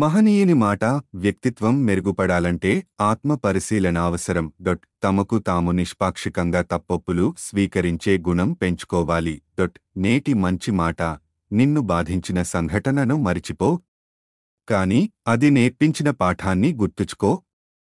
మహనీయుని మాట వ్యక్తిత్వం మెరుగుపడాలంటే ఆత్మ పరిశీలన అవసరం డొట్ తమకు తాము నిష్పాక్షికంగా తప్పొప్పులు స్వీకరించే గుణం పెంచుకోవాలి డొట్ నేటి మంచి మాట నిన్ను బాధించిన సంఘటనను మరిచిపో కాని అది నేర్పించిన పాఠాన్ని గుర్తుచుకో